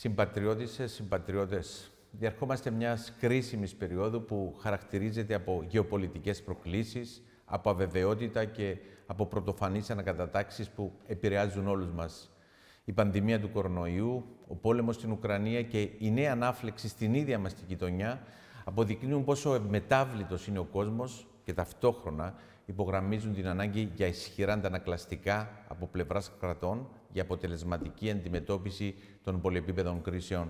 Συμπατριώτησε, συμπατριώτες, διαρχόμαστε μιας κρίσιμης περίοδου που χαρακτηρίζεται από γεωπολιτικές προκλήσεις, από αβεβαιότητα και από πρωτοφανείς ανακατατάξεις που επηρεάζουν όλους μας. Η πανδημία του κορονοϊού, ο πόλεμος στην Ουκρανία και η νέα ανάφλεξη στην ίδια μας τη γειτονιά αποδεικνύουν πόσο μετάβλητος είναι ο κόσμος και ταυτόχρονα υπογραμμίζουν την ανάγκη για ισχυρά αντανακλαστικά από πλευράς κρατών για αποτελεσματική αντιμετώπιση των πολυεπίπεδων κρίσεων.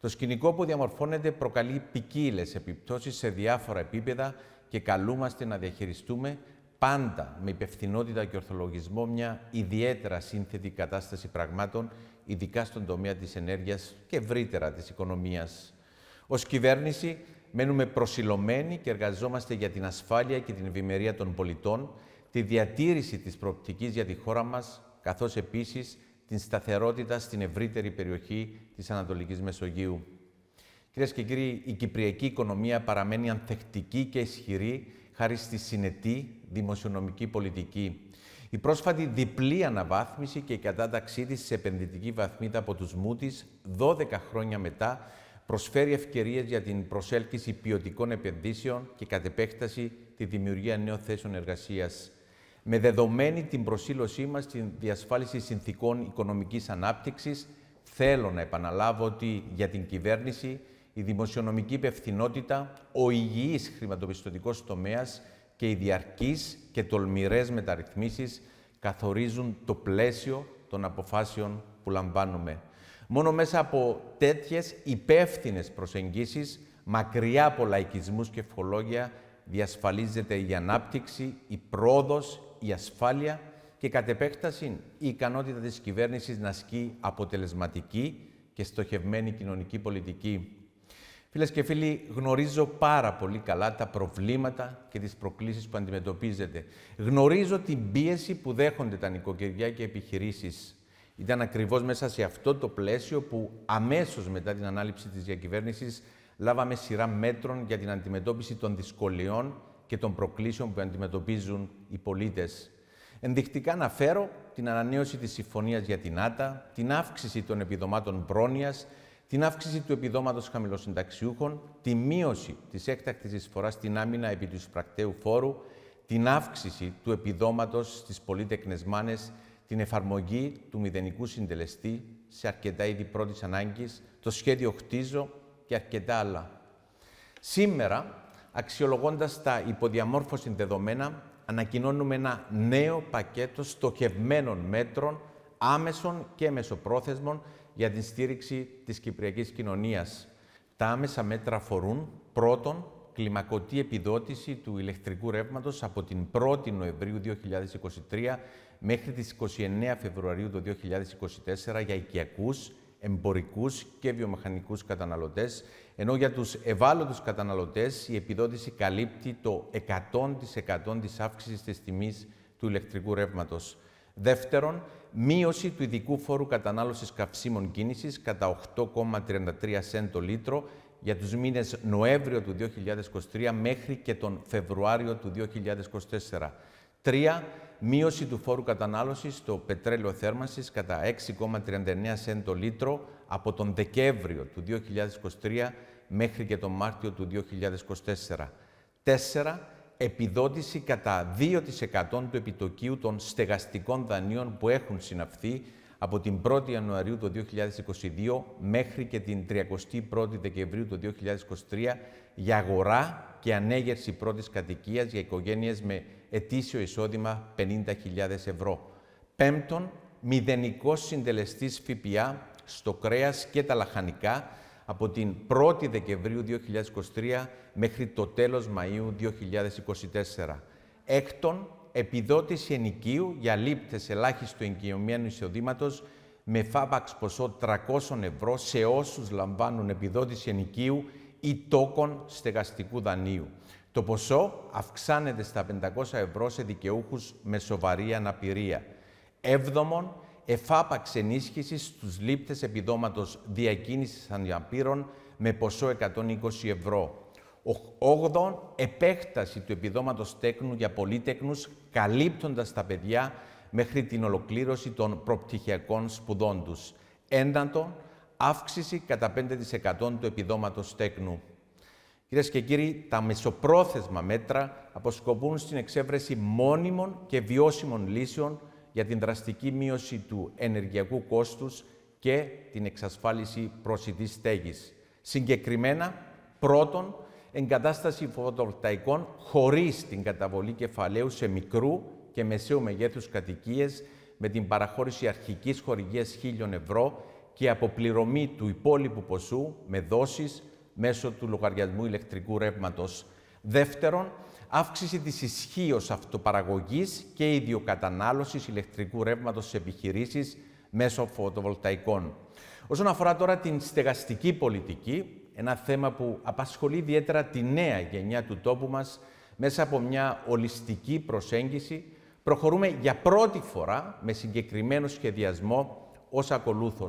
Το σκηνικό που διαμορφώνεται προκαλεί ποικίλες επιπτώσεις σε διάφορα επίπεδα και καλούμαστε να διαχειριστούμε πάντα με υπευθυνότητα και ορθολογισμό μια ιδιαίτερα σύνθετη κατάσταση πραγμάτων, ειδικά στον τομέα της ενέργειας και ευρύτερα της οικονομίας. Ως κυβέρνηση μένουμε προσιλωμένοι και εργαζόμαστε για την ασφάλεια και την ευημερία των πολιτών, τη διατήρηση της προοπτικής για τη χώρα μας καθώς επίσης την σταθερότητα στην ευρύτερη περιοχή της Ανατολικής Μεσογείου. Κυρίες και κύριοι, η κυπριακή οικονομία παραμένει ανθεκτική και ισχυρή χάρη στη συνετή δημοσιονομική πολιτική. Η πρόσφατη διπλή αναβάθμιση και η κατάταξή της σε επενδυτική βαθμίδα από τους ΜΟΥΤΙΣ 12 χρόνια μετά προσφέρει ευκαιρίες για την προσέλκυση ποιοτικών επενδύσεων και κατ' επέκταση τη δημιουργία νέων θέσεων εργασίας με δεδομένη την προσήλωσή μας στην διασφάλιση συνθήκων οικονομικής ανάπτυξης, θέλω να επαναλάβω ότι για την κυβέρνηση η δημοσιονομική υπευθυνότητα, ο υγιής χρηματοπιστωτικός τομέας και οι διαρκείς και τολμηρές μεταρρυθμίσεις καθορίζουν το πλαίσιο των αποφάσεων που λαμβάνουμε. Μόνο μέσα από τέτοιες υπεύθυνες προσεγγίσεις, μακριά από λαϊκισμούς και ευχολόγια, διασφαλίζεται η ανάπτυξη, η πρόοδος, η ασφάλεια και κατ' επέκταση η ικανότητα της κυβέρνησης να ασκεί αποτελεσματική και στοχευμένη κοινωνική πολιτική. Φίλες και φίλοι, γνωρίζω πάρα πολύ καλά τα προβλήματα και τις προκλήσεις που αντιμετωπίζετε. Γνωρίζω την πίεση που δέχονται τα νοικοκυριά και επιχειρήσεις. Ήταν ακριβώς μέσα σε αυτό το πλαίσιο που αμέσως μετά την ανάληψη της διακυβέρνησης λάβαμε σειρά μέτρων για την αντιμετώπιση των δυσκολιών και των προκλήσεων που αντιμετωπίζουν οι πολίτες. Ενδεικτικά αναφέρω την ανανέωση της συμφωνίας για την ΆΤΑ, την αύξηση των επιδομάτων πρόνοιας, την αύξηση του επιδόματος χαμηλοσυνταξιούχων, τη μείωση της έκτακτης εισφοράς στην άμυνα επί του πρακτέου φόρου, την αύξηση του επιδόματος στις πολίτεκνε μάνες, την εφαρμογή του μηδενικού συντελεστή σε αρκετά είδη πρώτης ανάγκης, το σχέδιο χτίζω και αρκετά άλλα. Σήμερα, αξιολογώντας τα υποδιαμόρφωση δεδομένα, ανακοινώνουμε ένα νέο πακέτο στοχευμένων μέτρων άμεσων και μεσοπρόθεσμων για την στήριξη της κυπριακής κοινωνίας. Τα άμεσα μέτρα αφορούν πρώτον κλιμακωτή επιδότηση του ηλεκτρικού ρεύματος από την 1η Νοεμβρίου 2023 μέχρι τις 29 Φεβρουαρίου του 2024 για οικιακούς εμπορικούς και βιομηχανικούς καταναλωτές, ενώ για τους ευάλωτους καταναλωτές η επιδότηση καλύπτει το 100% της αύξησης της τιμής του ηλεκτρικού ρεύματος. Δεύτερον, μείωση του ειδικού φόρου κατανάλωσης καυσίμων κίνησης κατά 8,33 σεν το λίτρο για τους μήνες Νοέμβριο του 2023 μέχρι και τον Φεβρουάριο του 2024. 3. Μείωση του φόρου κατανάλωσης στο πετρέλαιο θέρμανσης κατά 6,39 σέντ το λίτρο από τον Δεκέμβριο του 2023 μέχρι και τον Μάρτιο του 2024. 4. Επιδότηση κατά 2% του επιτοκίου των στεγαστικών δανείων που έχουν συναυθεί από την 1η Ιανουαρίου του 2022 μέχρι και την 31η Δεκεμβρίου του 2023 για αγορά και ανέγερση πρώτης κατοικίας για οικογένειες με ετήσιο εισόδημα 50.000 ευρώ. Πέμπτον, μηδενικός συντελεστής ΦΠΑ στο κρέας και τα λαχανικά από την 1η Δεκεμβρίου 2023 μέχρι το τέλος Μαΐου 2024. Έκτον, επιδότηση ενοικίου για λήπτες ελάχιστο εγκυωμένου εισοδήματος με φάπαξ ποσό 300 ευρώ σε όσους λαμβάνουν επιδότηση ενοικίου ή τόκων στεγαστικού δανείου. Το ποσό αυξάνεται στα 500 ευρώ σε δικαιούχους με σοβαρή αναπηρία. Έβδομον, εφάπαξ ενίσχυσης στους λήπτες επιδόματος διακίνησης αναπήρων με ποσό 120 ευρώ. Όγδον, επέκταση του επιδόματος τέκνου για πολίτεκνους, καλύπτοντας τα παιδιά μέχρι την ολοκλήρωση των προπτυχιακών σπουδών τους. Έντατον, αύξηση κατά 5% του επιδόματος τέκνου. Κυρίες και κύριοι, τα μεσοπρόθεσμα μέτρα αποσκοπούν στην εξέβρεση μόνιμων και βιώσιμων λύσεων για την δραστική μείωση του ενεργειακού κόστους και την εξασφάλιση προσιτής στέγης. Συγκεκριμένα, πρώτον, εγκατάσταση φωτοβολταϊκών χωρίς την καταβολή κεφαλαίου σε μικρού και μεσαίου μεγέθους κατοικίες με την παραχώρηση αρχικής χορηγίας 1.000 ευρώ και αποπληρωμή του υπόλοιπου ποσού με δόσεις μέσω του λογαριασμού ηλεκτρικού ρεύματος. Δεύτερον, αύξηση της ισχύως αυτοπαραγωγής και ιδιοκατανάλωσης ηλεκτρικού ρεύματος σε επιχειρήσεις μέσω φωτοβολταϊκών. Όσον αφορά τώρα την στεγαστική πολιτική, ένα θέμα που απασχολεί ιδιαίτερα τη νέα γενιά του τόπου μας μέσα από μια ολιστική προσέγγιση, προχωρούμε για πρώτη φορά με συγκεκριμένο σχεδιασμό ως ακολούθω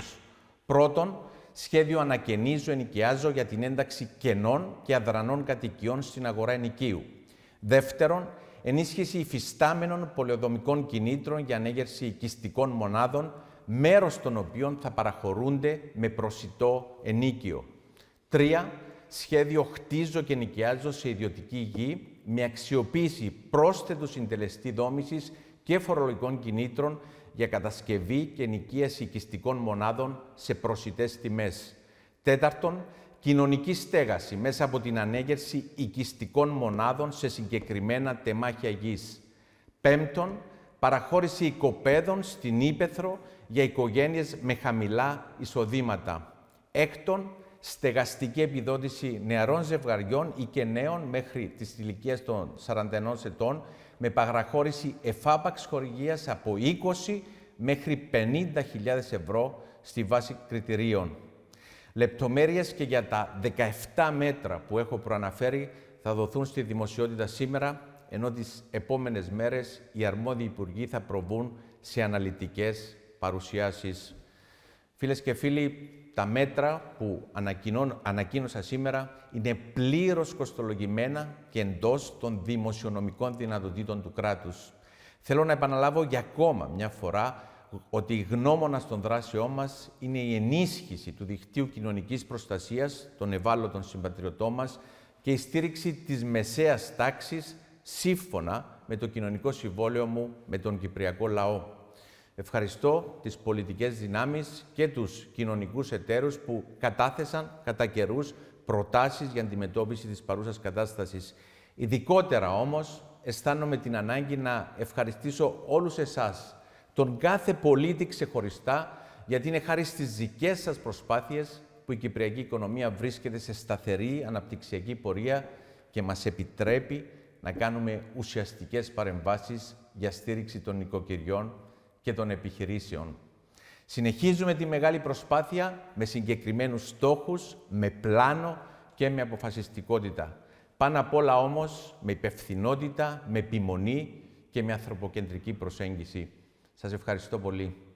Πρώτον, σχέδιο ανακαινίζω, ενοικιάζω για την ένταξη κενών και αδρανών κατοικιών στην αγορά ενοικίου. Δεύτερον, ενίσχυση υφιστάμενων πολεοδομικών κινήτρων για ανέγερση οικιστικών μονάδων, μέρος των οποίων θα παραχωρούνται με προσιτό ενίκιο. Τρία, σχέδιο χτίζω και νοικιάζω σε ιδιωτική γη με αξιοποίηση πρόσθετου συντελεστή δόμησης και φορολογικών κινήτρων για κατασκευή και νοικίαση οικιστικών μονάδων σε προσιτές τιμές. Τέταρτον, κοινωνική στέγαση μέσα από την ανέγερση οικιστικών μονάδων σε συγκεκριμένα τεμάχια γης. Πέμπτον, παραχώρηση οικοπαίδων στην Ήπεθρο για οικογένειες με χαμηλά εισοδήματα. Έκτον, στεγαστική επιδότηση νεαρών ζευγαριών ή και νέων μέχρι τις ηλικίες των 41 ετών με παραχώρηση εφάπαξ χορηγίας από 20 μέχρι 50.000 ευρώ στη βάση κριτηρίων. Λεπτομέρειες και για τα 17 μέτρα που έχω προαναφέρει θα δοθούν στη δημοσιότητα σήμερα, ενώ τις επόμενες μέρες οι αρμόδιοι υπουργοί θα προβούν σε αναλυτικές παρουσιάσεις. Φίλες και φίλοι, τα μέτρα που ανακοίνωσα σήμερα είναι πλήρως κοστολογημένα και εντός των δημοσιονομικών δυνατοτήτων του κράτους. Θέλω να επαναλάβω για ακόμα μια φορά ότι η γνώμονα στον δράσεών μας είναι η ενίσχυση του δικτύου κοινωνικής προστασίας των ευάλωτων συμπατριωτών μας και η στήριξη της μεσαίας τάξης σύμφωνα με το κοινωνικό συμβόλαιο μου με τον Κυπριακό λαό. Ευχαριστώ τις πολιτικές δυνάμεις και τους κοινωνικούς εταίρους που κατάθεσαν κατά καιρούς προτάσεις για αντιμετώπιση της παρούσας κατάστασης. Ειδικότερα όμως αισθάνομαι την ανάγκη να ευχαριστήσω όλους εσάς, τον κάθε πολίτη ξεχωριστά, γιατί είναι χάρη στις δικές σας προσπάθειες που η κυπριακή οικονομία βρίσκεται σε σταθερή αναπτυξιακή πορεία και μας επιτρέπει να κάνουμε ουσιαστικές παρεμβάσεις για στήριξη των οικοκυριών και των επιχειρήσεων. Συνεχίζουμε τη μεγάλη προσπάθεια με συγκεκριμένους στόχους, με πλάνο και με αποφασιστικότητα. Πάνω απ' όλα όμως με υπευθυνότητα, με επιμονή και με ανθρωποκεντρική προσέγγιση. Σας ευχαριστώ πολύ.